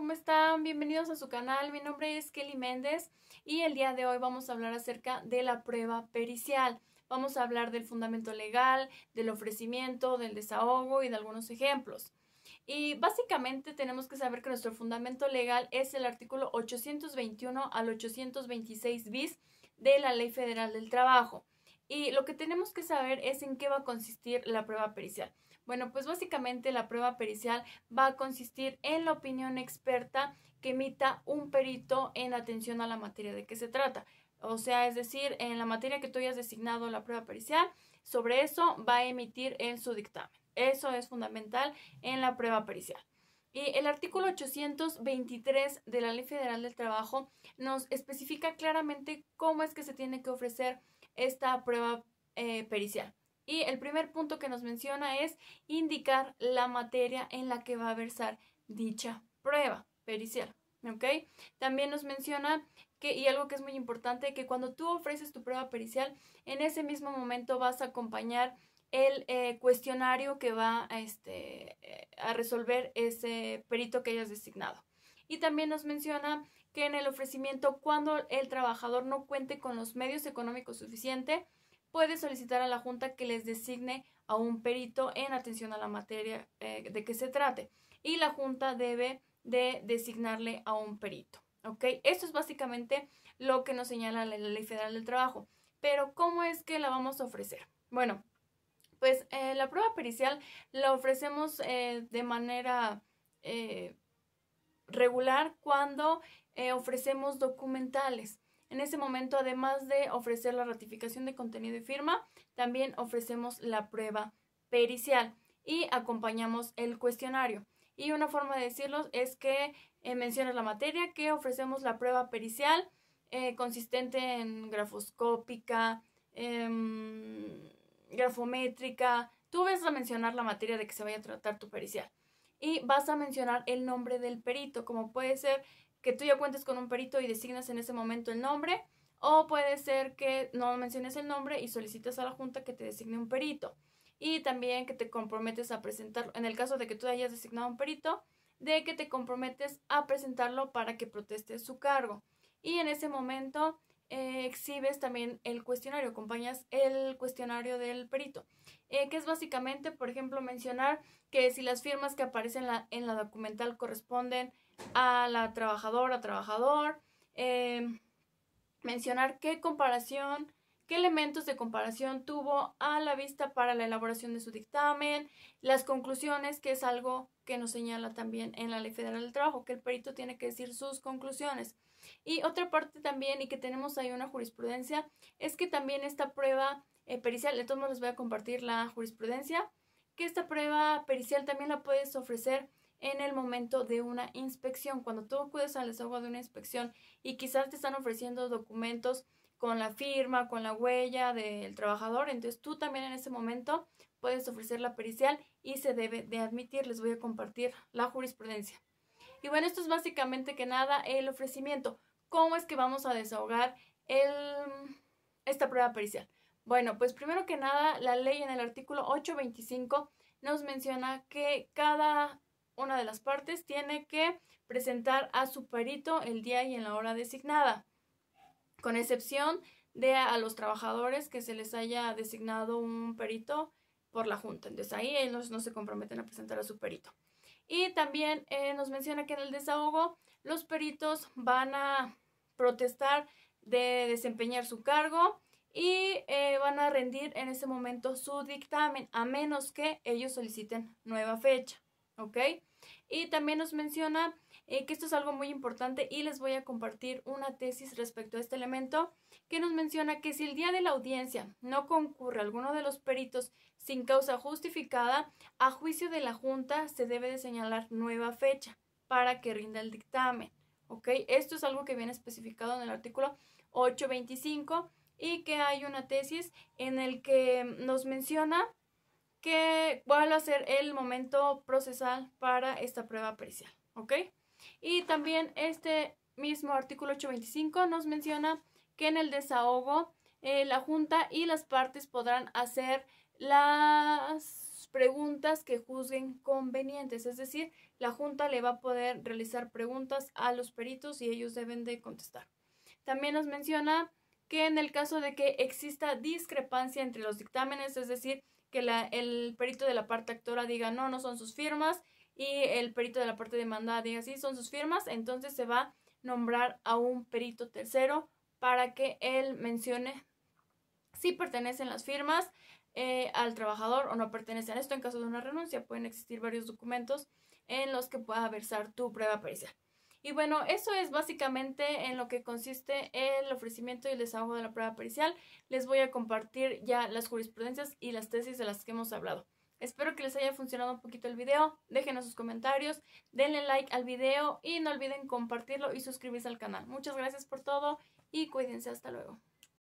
¿Cómo están? Bienvenidos a su canal. Mi nombre es Kelly Méndez y el día de hoy vamos a hablar acerca de la prueba pericial. Vamos a hablar del fundamento legal, del ofrecimiento, del desahogo y de algunos ejemplos. Y básicamente tenemos que saber que nuestro fundamento legal es el artículo 821 al 826 bis de la Ley Federal del Trabajo. Y lo que tenemos que saber es en qué va a consistir la prueba pericial. Bueno, pues básicamente la prueba pericial va a consistir en la opinión experta que emita un perito en atención a la materia de que se trata. O sea, es decir, en la materia que tú hayas designado la prueba pericial, sobre eso va a emitir en su dictamen. Eso es fundamental en la prueba pericial. Y el artículo 823 de la Ley Federal del Trabajo nos especifica claramente cómo es que se tiene que ofrecer esta prueba eh, pericial. Y el primer punto que nos menciona es indicar la materia en la que va a versar dicha prueba pericial. También nos menciona que, y algo que es muy importante, que cuando tú ofreces tu prueba pericial, en ese mismo momento vas a acompañar el eh, cuestionario que va a, este, eh, a resolver ese perito que hayas designado. Y también nos menciona que en el ofrecimiento, cuando el trabajador no cuente con los medios económicos suficientes, puede solicitar a la Junta que les designe a un perito en atención a la materia eh, de que se trate. Y la Junta debe de designarle a un perito. ¿Ok? Esto es básicamente lo que nos señala la Ley Federal del Trabajo. Pero, ¿cómo es que la vamos a ofrecer? Bueno, pues eh, la prueba pericial la ofrecemos eh, de manera regular cuando eh, ofrecemos documentales. En ese momento, además de ofrecer la ratificación de contenido y firma, también ofrecemos la prueba pericial y acompañamos el cuestionario. Y una forma de decirlo es que eh, mencionas la materia, que ofrecemos la prueba pericial eh, consistente en grafoscópica, em, grafométrica. Tú ves a mencionar la materia de que se vaya a tratar tu pericial y vas a mencionar el nombre del perito, como puede ser que tú ya cuentes con un perito y designas en ese momento el nombre, o puede ser que no menciones el nombre y solicitas a la Junta que te designe un perito. Y también que te comprometes a presentarlo, en el caso de que tú hayas designado un perito, de que te comprometes a presentarlo para que proteste su cargo. Y en ese momento eh, exhibes también el cuestionario, acompañas el cuestionario del perito, eh, que es básicamente, por ejemplo, mencionar que si las firmas que aparecen en la, documental corresponden a la trabajadora, trabajador, eh, mencionar qué comparación qué elementos de comparación tuvo a la vista para la elaboración de su dictamen, las conclusiones, que es algo que nos señala también en la Ley Federal del Trabajo, que el perito tiene que decir sus conclusiones. Y otra parte también, y que tenemos ahí una jurisprudencia, es que también esta prueba eh, pericial, de todos les voy a compartir la jurisprudencia, que esta prueba pericial también la puedes ofrecer en el momento de una inspección. Cuando tú acudes al desahogo de una inspección y quizás te están ofreciendo documentos con la firma, con la huella del trabajador. Entonces tú también en ese momento puedes ofrecer la pericial y se debe de admitir. Les voy a compartir la jurisprudencia. Y bueno, esto es básicamente que nada el ofrecimiento. ¿Cómo es que vamos a desahogar esta prueba pericial? Bueno, pues primero que nada, la ley en el artículo 825 nos menciona que cada una de las partes tiene que presentar a su perito el día y en la hora designada con excepción de a los trabajadores que se les haya designado un perito por la Junta. Entonces ahí ellos no se comprometen a presentar a su perito. Y también eh, nos menciona que en el desahogo los peritos van a protestar de desempeñar su cargo y eh, van a rendir en ese momento su dictamen a menos que ellos soliciten nueva fecha. ¿Ok? Y también nos menciona eh, que esto es algo muy importante y les voy a compartir una tesis respecto a este elemento que nos menciona que si el día de la audiencia no concurre alguno de los peritos sin causa justificada, a juicio de la Junta se debe de señalar nueva fecha para que rinda el dictamen. ¿Ok? Esto es algo que viene especificado en el artículo 825 y que hay una tesis en el que nos menciona que cuál va a ser el momento procesal para esta prueba pericial, ¿ok? Y también este mismo artículo 825 nos menciona que en el desahogo eh, la Junta y las partes podrán hacer las preguntas que juzguen convenientes, es decir, la Junta le va a poder realizar preguntas a los peritos y ellos deben de contestar. También nos menciona que en el caso de que exista discrepancia entre los dictámenes, es decir, que la, el perito de la parte actora diga no, no son sus firmas, y el perito de la parte demandada diga sí, son sus firmas, entonces se va a nombrar a un perito tercero para que él mencione si pertenecen las firmas eh, al trabajador o no pertenecen. Esto en caso de una renuncia, pueden existir varios documentos en los que pueda versar tu prueba pericial. Y bueno, eso es básicamente en lo que consiste el ofrecimiento y el desahogo de la prueba pericial. Les voy a compartir ya las jurisprudencias y las tesis de las que hemos hablado. Espero que les haya funcionado un poquito el video. Déjenos sus comentarios, denle like al video y no olviden compartirlo y suscribirse al canal. Muchas gracias por todo y cuídense. Hasta luego.